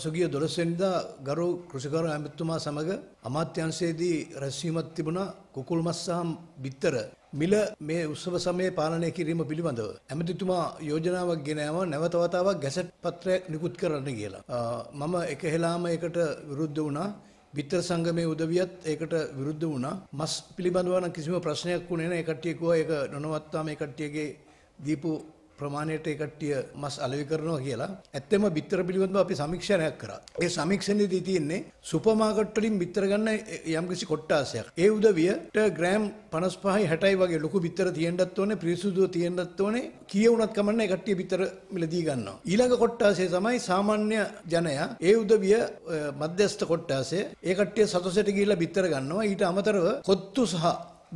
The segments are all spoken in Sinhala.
පසුගිය 12 වෙනිදා ගරු කෘෂිකරු ඇමතිතුමා සමග අමාත්‍යාංශයේදී රැස්වීමක් තිබුණා කුකුල් මස් සහ බිත්තර මිල මේ උත්සව සමයේ පාලනය කිරීම පිළිබඳව ඇමතිතුමා යෝජනාවක් ගෙන යාම නැවත වතාවක් ගැසට් පත්‍රයක් නිකුත් කරන්න කියලා. මම එක හෙලාම ඒකට විරුද්ධ වුණා. බිත්තර සංගමේ උදවියත් ඒකට විරුද්ධ වුණා. මස් පිළිබඳව නම් කිසිම ප්‍රශ්නයක් වුණේ නැහැ. ඒ කට්ටිය කිව්වා ඒක නොනවත්වා මේ කට්ටියගේ දීපු ප්‍රමාණයට ඒ කට්ටිය මස් අලෙවි කරනවා කියලා ඇත්තම බිත්තර පිළිබඳව අපි සමීක්ෂණයක් කරා. ඒ සමීක්ෂණයේදී තියෙන්නේ සුපර් මාකට් වලින් බිත්තර ගන්න යම්කිසි කොට්ටාසයක්. ඒ උදවියට ග්‍රෑම් 55යි 60යි වගේ ලොකු බිත්තර තියෙන්නත් ඕනේ, පිරිසුදුව තියෙන්නත් ඕනේ. කීයුණත් කමන්නේ කට්ටිය බිත්තර මිලදී ගන්නවා. ඊළඟ කොට්ටාසය තමයි සාමාන්‍ය ජනයා. ඒ උදවිය මධ්‍යස්ථ කොට්ටාසය. ඒ කට්ටිය සතොසෙට ගිහිල්ලා බිත්තර ගන්නවා. ඊට අමතරව කොත්තු සහ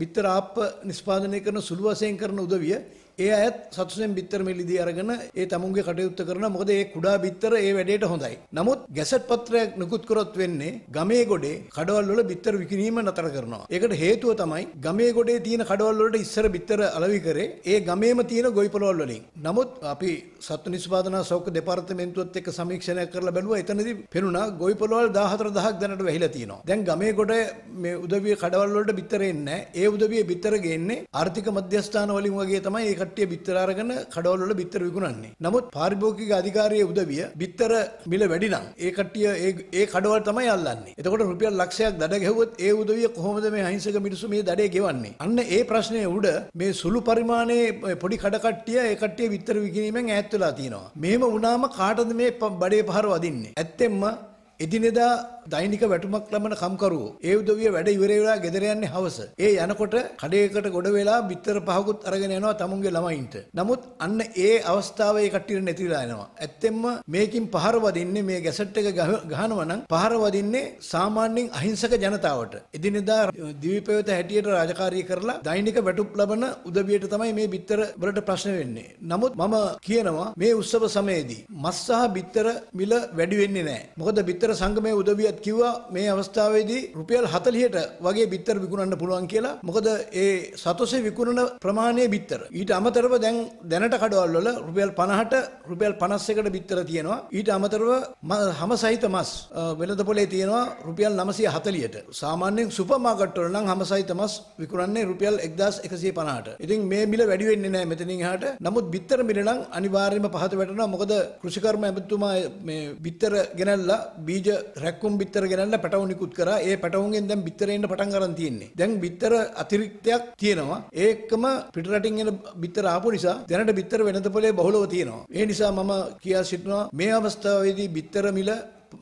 බිත්තර ආප්ප නිෂ්පාදනය කරන සුළු වශයෙන් කරන උදවිය ඒ අයත් සතුටෙන් බිත්තර මිලිදී අරගෙන ඒ තමුන්ගේ කටයුත්ත කරනවා. මොකද ඒ කුඩා බිත්තර ඒ වැඩේට හොඳයි. නමුත් ගැසට් පත්‍රයක් නිකුත් කරොත් වෙන්නේ ගමේ ගොඩේ කඩවල් වල බිත්තර විකිණීම නතර කරනවා. ඒකට හේතුව තමයි ගමේ ගොඩේ තියෙන කඩවල් වලට ඉස්සර බිත්තර අලවි කරේ ඒ ගමේම තියෙන ගොවිපළවල් වලින්. නමුත් අපි සත්තු නිෂ්පාදන සෞඛ්‍ය දෙපාර්තමේන්තුවත් එක්ක සමීක්ෂණයක් කරලා බැලුවා. එතනදී පෙනුණා ගොවිපළවල් 14000ක් දැනට වැහිලා තියෙනවා. දැන් ගමේ ගොඩ මේ උදවිය කඩවල් වලට බිත්තර එන්නේ නැහැ. ඒ උදවිය බිත්තර ගේන්නේ ආර්ථික මධ්‍යස්ථාන වලින් වගේ තමයි ඒක කට්ටිය බිත්තර අරගෙන කඩවල වල බිත්තර විකුණන්නේ. නමුත් පාරිභෝගික අධිකාරියේ උදවිය බිත්තර මිල වැඩි නම් ඒ කට්ටිය ඒ ඒ කඩවල තමයි අල්ලන්නේ. එතකොට රුපියල් ලක්ෂයක් දඩ ගැහුවොත් ඒ උදවිය කොහොමද මේ අහිංසක මිනිස්සු මේ දඩේ ගෙවන්නේ? අන්න ඒ ප්‍රශ්නේ උඩ මේ සුළු පරිමාණයේ පොඩි කඩ කට්ටිය ඒ කට්ටිය බිත්තර විකිණීමෙන් ඈත් වෙලා තියෙනවා. මෙහෙම වුණාම කාටද මේ බඩේ පහර වදින්නේ? ඇත්තෙන්ම එදිනෙදා දෛනික වැටුමක් ලබන කම්කරුවෝ ඒ උදවිය වැඩ ඉවර වෙලා ගෙදර යන්නේ හවස. ඒ යනකොට කඩේකට ගොඩ වෙලා බිත්තර පහකුත් අරගෙන යනවා තමුන්ගේ ළමයින්ට. නමුත් අන්න ඒ අවස්ථාවේ කට්ටියට නැතිලා යනවා. ඇත්තෙන්ම මේකින් පහර වදින්නේ මේ ගැසට් එක ගහනවා නම් පහර වදින්නේ සාමාන්‍යයෙන් අහිංසක ජනතාවට. එදිනෙදා දිවිපෙවත හැටියට රාජකාරී කරලා දෛනික වැටුප් ලබන උදවියට තමයි මේ බිත්තර වලට ප්‍රශ්න වෙන්නේ. නමුත් මම කියනවා මේ උත්සව සමයේදී මස් සහ බිත්තර මිල වැඩි වෙන්නේ නැහැ. මොකද බිත්තර බිත්තර සංගමයේ උදවියත් කිව්වා මේ අවස්ථාවේදී රුපියල් 40ට වගේ බිත්තර විකුණන්න පුළුවන් කියලා. මොකද ඒ සතොසේ විකුණන ප්‍රමාණය බිත්තර. ඊට අමතරව දැන් දැනට කඩවල් වල රුපියල් 50ට රුපියල් 51කට බිත්තර තියෙනවා. ඊට අමතරව හැම සහිත මස් වෙළඳ පොලේ තියෙනවා රුපියල් 940ට. සාමාන්‍යයෙන් සුපර් මාකට් වල නම් හැම සහිත මස් විකුණන්නේ රුපියල් 1150ට. ඉතින් මේ මිල වැඩි වෙන්නේ නැහැ මෙතනින් එහාට. නමුත් බිත්තර මිල නම් අනිවාර්යයෙන්ම පහත වැටෙනවා. මොකද කෘෂිකර්ම ඇමතුමා මේ බිත්තර ගෙනල්ලා බීජ රැක්කුම් බිත්තර ගෙනන්න පැටවුන් නිකුත් කරා. ඒ පැටවුන්ගෙන් දැන් බිත්තර එන්න පටන් ගන්න තියෙන්නේ. දැන් බිත්තර අතිරික්තයක් තියෙනවා. ඒකම පිටරටින් එන බිත්තර ආපු නිසා දැනට බිත්තර වෙනතපොලේ බහුලව තියෙනවා. ඒ නිසා මම කියා සිටිනවා මේ අවස්ථාවේදී බිත්තර මිල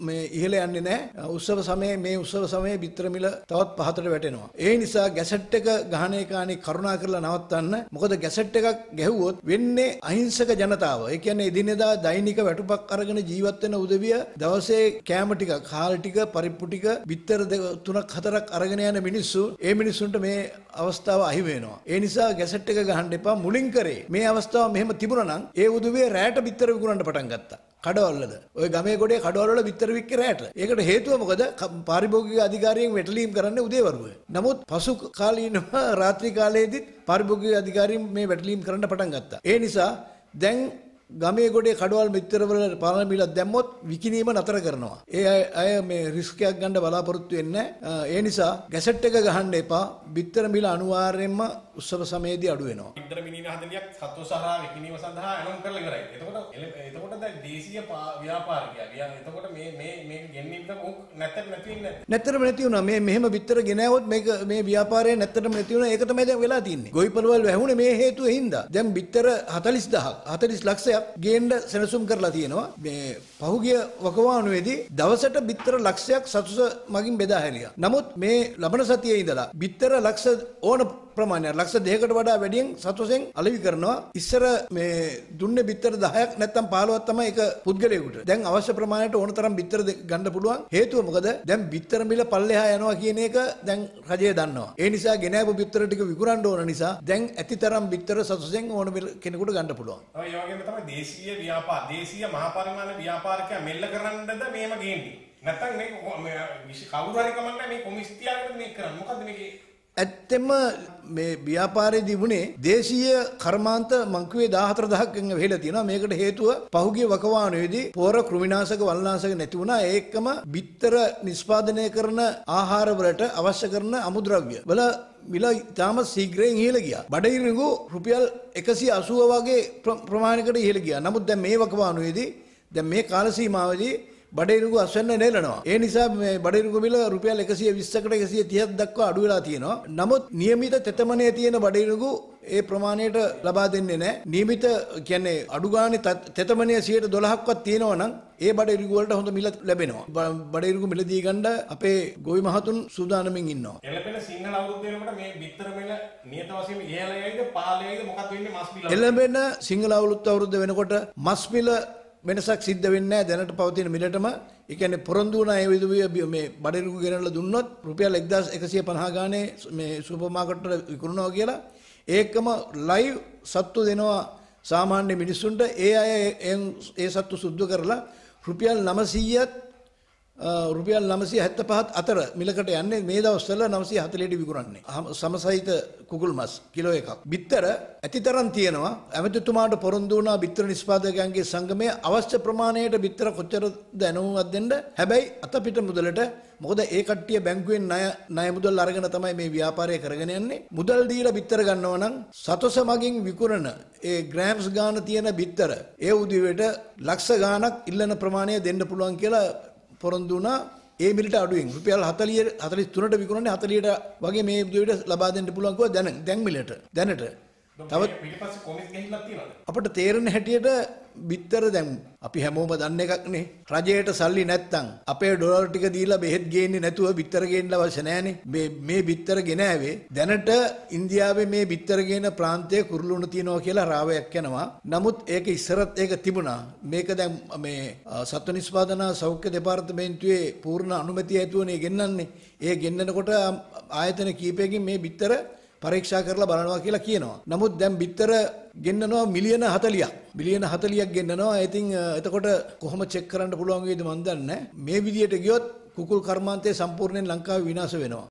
මේ ඉහළ යන්නේ නැහැ. උත්සව සමයේ මේ උත්සව සමයේ බිත්තර මිල තවත් පහතට වැටෙනවා. ඒ නිසා ගැසට් එක ගහන එකානේ කරුණා කරලා නවත්තන්න. මොකද ගැසට් එකක් ගැහුවොත් වෙන්නේ අහිංසක ජනතාව. ඒ කියන්නේ එදිනෙදා දෛනික වැටුපක් අරගෙන ජීවත් වෙන උදවිය දවසේ කෑම ටික, කාල් ටික, පරිප්පු ටික, බිත්තර දෙක තුනක් හතරක් අරගෙන යන මිනිස්සු ඒ මිනිස්සුන්ට මේ අවස්ථාව අහි වෙනවා. ඒ නිසා ගැසට් එක ගහන්න එපා මුලින් කරේ. මේ අවස්ථාව මෙහෙම තිබුණා නම් ඒ උදවිය රැයට බිත්තර විකුණන්න පටන් ගත්තා. කඩවල්ලද. ඔය ගමේ ගොඩේ කඩවල්වල බිත්තර වික්ක රැට. ඒකට හේතුව මොකද? පාරිභෝගික අධිකාරියෙන් වැටලීම් කරන්න උදේවරුව. නමුත් පසු කාලීනව රාත්‍රී කාලයේදීත් පාරිභෝගික අධිකාරියෙන් මේ වැටලීම් කරන්න පටන් ගත්තා. ඒ නිසා දැන් ගමේ ගොඩේ කඩවල් මෙච්චරවල පාලන මිලක් දැම්මොත් විකිණීම නතර කරනවා. ඒ අය මේ රිස්ක් එකක් ගන්න බලාපොරොත්තු වෙන්නේ ඒ නිසා ගැසට් එක ගහන්න එපා. බිත්තර මිල අනිවාර්යයෙන්ම උත්සව සමයේදී අඩු වෙනවා. බිත්තර මිනින 40ක් සත්ව සහා විකිණීම සඳහා ඇලොම් කරලා ඉවරයි. එතකොට එතකොට දැන් දේශීය ව්‍යාපාරිකයා එතකොට මේ මේ මේ ගෙන්වීමද නැත්තට නැති වෙන්නේ නැද්ද? නැත්තටම නැති වුණා. මේ මෙහෙම බිත්තර ගෙනාවොත් මේක මේ ව්‍යාපාරය නැත්තටම නැති වුණා. ඒක තමයි දැන් වෙලා තින්නේ. ගොවිපළවල් වැහුනේ මේ හේතුවෙ හින්දා. දැන් බිත්තර 40000 40 ලක්ෂ සහායක් ගේන්න සෙනසුම් කරලා තියෙනවා. මේ පහුගිය වකවානුවේදී දවසට බිත්තර ලක්ෂයක් සතුස මගින් බෙදා හැරියා. නමුත් මේ ලබන සතියේ ඉඳලා බිත්තර ලක්ෂ ඕන ප්‍රමාණය ලක්ෂ දෙකට වඩා වැඩියෙන් සතුසෙන් අලෙවි කරනවා ඉස්සර මේ දුන්නේ බිත්තර 10ක් නැත්නම් 15ක් තමයි එක පුද්ගලයෙකුට දැන් අවශ්‍ය ප්‍රමාණයට ඕන තරම් බිත්තර ගන්න පුළුවන් හේතුව මොකද දැන් බිත්තර මිල පල්ලෙහා යනවා කියන එක දැන් රජය දන්නවා ඒ නිසා ගෙන ආපු බිත්තර ටික විකුණන්න ඕන නිසා දැන් ඇතිතරම් බිත්තර සතුසෙන් ඕන කෙනෙකුට ගන්න පුළුවන් ඒ වගේම තමයි දේශීය ව්‍යාපාර දේශීය මහා පරිමාණ ව්‍යාපාරිකයා මෙල්ල කරන්නද මේම ගේන්නේ නැත්නම් මේ කවුරු හරි කමන්නේ මේ කොමිස් තියාගෙන මේක කරන්නේ මොකද්ද මේකේ ඇත්තෙම මේ ව්‍යාපාරයේදී වුණේ දේශීය කර්මාන්ත මංකුවේ 14000කින් වෙහෙලා තියෙනවා. මේකට හේතුව පහුගිය වකවානුවේදී පෝර කෘමිනාශක වල්නාශක නැති වුණා. ඒකම බිත්තර නිෂ්පාදනය කරන ආහාරවලට අවශ්‍ය කරන අමුද්‍රව්‍ය වල මිල ඉතාම සීග්‍රයෙන් ඉහළ ගියා. බඩිරිඟු රුපියල් 180 වගේ ප්‍රමාණයකට ඉහළ ගියා. නමුත් දැන් මේ වකවානුවේදී දැන් මේ කාල සීමාවේදී බඩේරුගු අස්වැන්න නේලනවා. ඒ නිසා මේ බඩේරුගු මිල රුපියල් 120කට 130ක් දක්වා අඩු වෙලා තියෙනවා. නමුත් નિયમિત තෙතමනේ තියෙන බඩේරුගු ඒ ප්‍රමාණයට ලබා දෙන්නේ නැහැ. નિયમિત කියන්නේ අඩු ගානේ තෙතමනේ 112ක්වත් තියෙනවා නම් ඒ බඩේරුගු වලට හොඳ මිල ලැබෙනවා. බඩේරුගු මිල දී ගන්න අපේ ගොවි මහතුන් සූදානමින් ඉන්නවා. එළඹෙන සිංහල අවුරුද්ද වෙනකොට මේ බිත්තර මිල නියත වශයෙන් ඉහළ යයිද පහළ යයිද මොකක්ද වෙන්නේ මස් මිල? එළඹෙන සිංහල අවුරුද්ද වෙනකොට මස් මිල වෙනසක් සිද්ධ වෙන්නේ නැහැ දැනට පවතින මිලටම. ඒ කියන්නේ පොරොන්දු වුණා ඒ විදුලිය මේ බඩරිකු ගෙනල්ලා දුන්නොත් රුපියල් 1150 ගානේ මේ සුපර් මාකට් වල විකුණනවා කියලා ඒකම ලයිව් සත්තු දෙනවා සාමාන්‍ය මිනිස්සුන්ට ඒ අය ඒ සත්තු සුද්ධ කරලා රුපියල් 900ත් රුපියල් 975ත් අතර මිලකට යන්නේ මේ දවස්වල 940ට විකුණන්නේ. සමසහිත කුකුල් මස් කිලෝ එකක්. බිත්තර ඇතිතරම් තියෙනවා. ඇමතිතුමාට පොරොන්දු වුණා බිත්තර නිෂ්පාදකයන්ගේ සංගමය අවශ්‍ය ප්‍රමාණයට බිත්තර කොච්චරද දැනුවත් දෙන්න. හැබැයි අතපිට මුදලට මොකද ඒ කට්ටිය බැංකුවෙන් ණය ණය මුදල් අරගෙන තමයි මේ ව්‍යාපාරය කරගෙන යන්නේ. මුදල් දීලා බිත්තර ගන්නවා නම් සතොස මගින් විකුණන ඒ ග්‍රෑම්ස් ගාන තියෙන බිත්තර ඒ උදිවෙට ලක්ෂ ගාණක් ඉල්ලන ප්‍රමාණය දෙන්න පුළුවන් කියලා පොරොන්දු වුණා ඒ මිලට අඩුවෙන් රුපියල් 40 43ට විකුණන්නේ 40ට වගේ මේ දුවේට ලබා දෙන්න පුළුවන් කිව්වා දැන දැන් මිලට දැනට තවත් අපට තේරෙන හැටියට බිත්තර දැන් අපි හැමෝම දන්න එකක් නේ රජයට සල්ලි නැත්තම් අපේ ඩොලර් ටික දීලා බෙහෙත් ගේන්නේ නැතුව බිත්තර ගේන්න අවශ්‍ය නැහනේ මේ මේ බිත්තර ගෙන ආවේ දැනට ඉන්දියාවේ මේ බිත්තර ගේන ප්‍රාන්තය කුරුළුණු තියනවා කියලා රාවයක් යනවා නමුත් ඒක ඉස්සරත් ඒක තිබුණා මේක දැන් මේ සත්ව නිෂ්පාදන සෞඛ්‍ය දෙපාර්තමේන්තුවේ පූර්ණ අනුමැතිය ඇතුවනේ ගෙන්නන්නේ ඒ ගෙන්නනකොට ආයතන කීපයකින් මේ බිත්තර පරීක්ෂා කරලා බලනවා කියලා කියනවා. නමුත් දැන් බිත්තර ගෙන්නනවා මිලියන 40ක්. මිලියන 40ක් ගෙන්නනවා. ඉතින් එතකොට කොහොම චෙක් කරන්න පුළුවන් වේද මන් දන්නේ මේ විදියට ගියොත් කුකුල් කර්මාන්තය සම්පූර්ණයෙන් ලංකාවේ විනාශ වෙනවා.